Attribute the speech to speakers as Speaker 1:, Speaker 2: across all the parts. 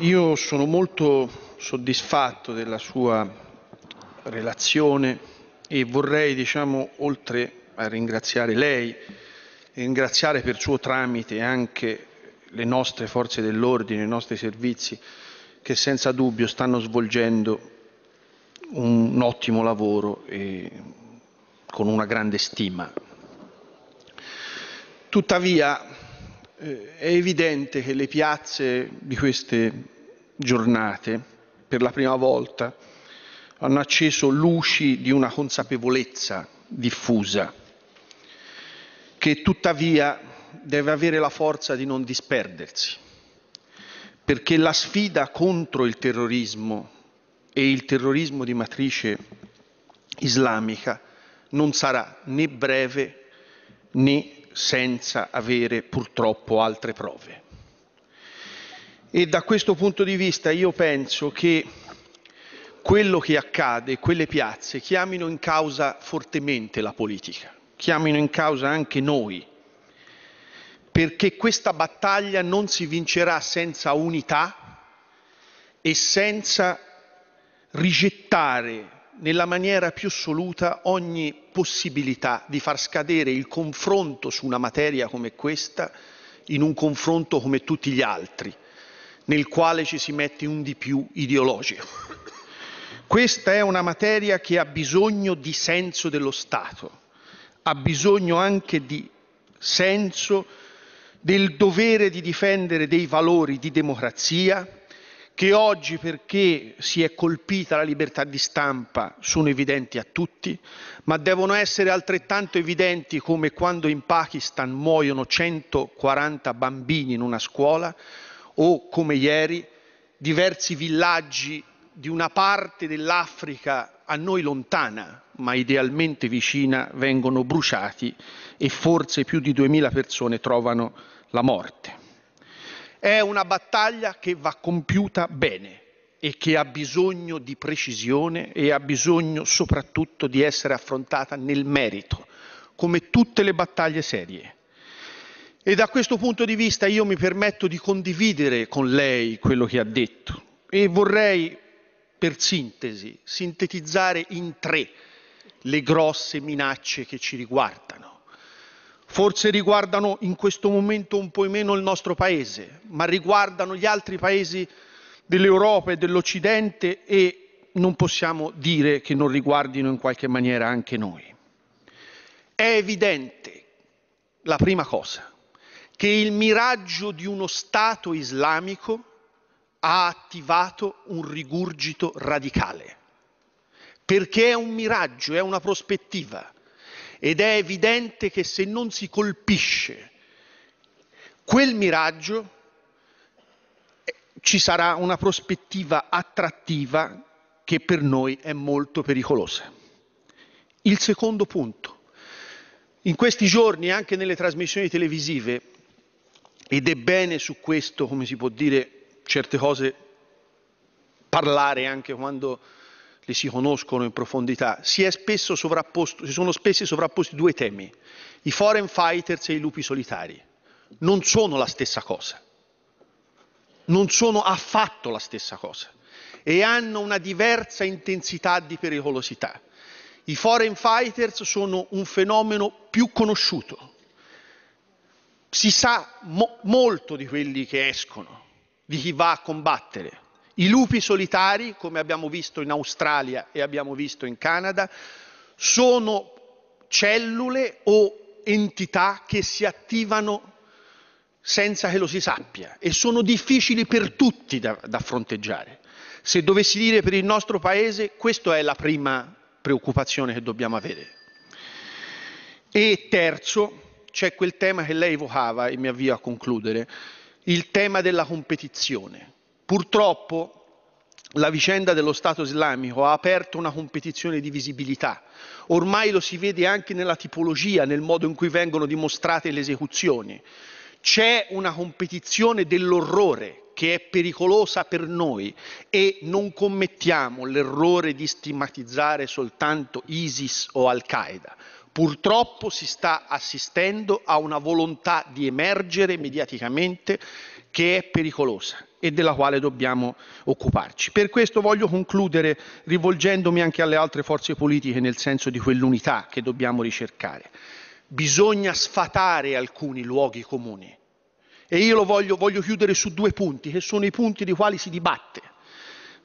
Speaker 1: Io sono molto soddisfatto della sua relazione e vorrei, diciamo, oltre a ringraziare lei, ringraziare per suo tramite anche le nostre forze dell'ordine, i nostri servizi, che senza dubbio stanno svolgendo un, ottimo lavoro e con una grande stima. Tuttavia eh, è evidente che le piazze di queste giornate, per la prima volta, hanno acceso luci di una consapevolezza diffusa, che tuttavia deve avere la forza di non disperdersi, perché la sfida contro il terrorismo e il terrorismo di matrice islamica non sarà né breve né senza avere purtroppo altre prove. E da questo punto di vista io penso che quello che accade, quelle piazze, chiamino in causa fortemente la politica, chiamino in causa anche noi, perché questa battaglia non si vincerà senza unità e senza rigettare nella maniera più assoluta ogni possibilità di far scadere il confronto su una materia come questa in un confronto come tutti gli altri, nel quale ci si mette un di più ideologico. Questa è una materia che ha bisogno di senso dello Stato, ha bisogno anche di senso del dovere di difendere dei valori di democrazia, che oggi perché si è colpita la libertà di stampa sono evidenti a tutti, ma devono essere altrettanto evidenti come quando in Pakistan muoiono 140 bambini in una scuola o come ieri diversi villaggi di una parte dell'Africa a noi lontana, ma idealmente vicina, vengono bruciati e forse più di 2000 persone trovano la morte. È una battaglia che va compiuta bene e che ha bisogno di precisione e ha bisogno soprattutto di essere affrontata nel merito, come tutte le battaglie serie. E da questo punto di vista io mi permetto di condividere con lei quello che ha detto e vorrei, per sintesi, sintetizzare in tre le grosse minacce che ci riguardano. Forse riguardano in questo momento un po' meno il nostro paese, ma riguardano gli altri paesi dell'Europa e dell'Occidente e non possiamo dire che non riguardino in qualche maniera anche noi. È evidente, la prima cosa, che il miraggio di uno Stato islamico ha attivato un rigurgito radicale, perché è un miraggio, è una prospettiva ed è evidente che se non si colpisce quel miraggio eh, ci sarà una prospettiva attrattiva che per noi è molto pericolosa. Il secondo punto. In questi giorni, anche nelle trasmissioni televisive, ed è bene su questo, come si può dire, certe cose parlare anche quando le si conoscono in profondità, si, si sono spesso sovrapposti due temi, i foreign fighters e i lupi solitari. Non sono la stessa cosa, non sono affatto la stessa cosa e hanno una diversa intensità di pericolosità. I foreign fighters sono un fenomeno più conosciuto, si sa mo molto di quelli che escono, di chi va a combattere i lupi solitari, come abbiamo visto in Australia e abbiamo visto in Canada, sono cellule o entità che si attivano senza che lo si sappia e sono difficili per tutti da, da fronteggiare. Se dovessi dire per il nostro Paese, questa è la prima preoccupazione che dobbiamo avere. E terzo, c'è quel tema che lei evocava, e mi avvio a concludere, il tema della competizione. Purtroppo la vicenda dello Stato islamico ha aperto una competizione di visibilità. Ormai lo si vede anche nella tipologia, nel modo in cui vengono dimostrate le esecuzioni. C'è una competizione dell'orrore che è pericolosa per noi e non commettiamo l'errore di stigmatizzare soltanto ISIS o Al-Qaeda. Purtroppo si sta assistendo a una volontà di emergere mediaticamente che è pericolosa e della quale dobbiamo occuparci. Per questo voglio concludere rivolgendomi anche alle altre forze politiche nel senso di quell'unità che dobbiamo ricercare. Bisogna sfatare alcuni luoghi comuni e io lo voglio, voglio chiudere su due punti che sono i punti di quali si dibatte,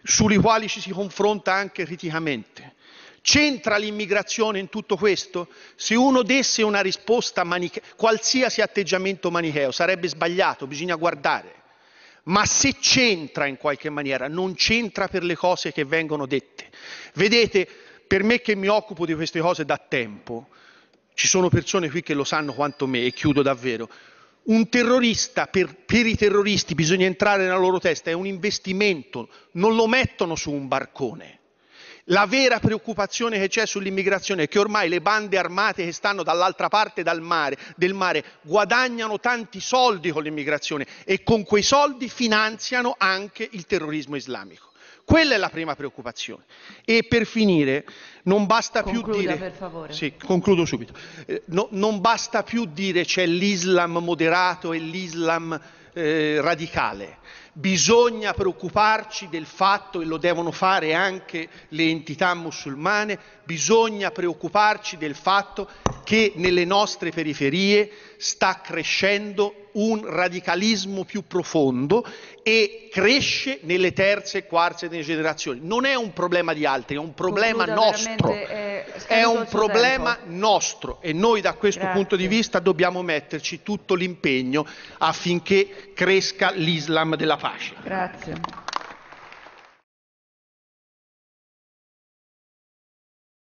Speaker 1: sui quali ci si confronta anche criticamente. C'entra l'immigrazione in tutto questo? Se uno desse una risposta manichea, qualsiasi atteggiamento manicheo sarebbe sbagliato, bisogna guardare. Ma se c'entra in qualche maniera, non c'entra per le cose che vengono dette. Vedete, per me che mi occupo di queste cose da tempo, ci sono persone qui che lo sanno quanto me, e chiudo davvero, un terrorista, per, per, i terroristi bisogna entrare nella loro testa, è un investimento, non lo mettono su un barcone. La vera preoccupazione che c'è sull'immigrazione è che ormai le bande armate che stanno dall'altra parte mare, del mare guadagnano tanti soldi con l'immigrazione e con quei soldi finanziano anche il terrorismo islamico. Quella è la prima preoccupazione. E per finire non basta Concluda, più dire... Per favore. Sì, concludo subito. Eh, no, non basta più dire c'è l'Islam moderato e l'Islam eh, radicale. Bisogna preoccuparci del fatto, e lo devono fare anche le entità musulmane, bisogna preoccuparci del fatto che nelle nostre periferie sta crescendo un radicalismo più profondo e cresce nelle terze e quarte generazioni. Non è un problema di altri, è un problema Concluda nostro nostro, eh, è un problema tempo. nostro e noi da questo Grazie. punto di vista dobbiamo metterci tutto l'impegno affinché cresca l'Islam della pace. Grazie.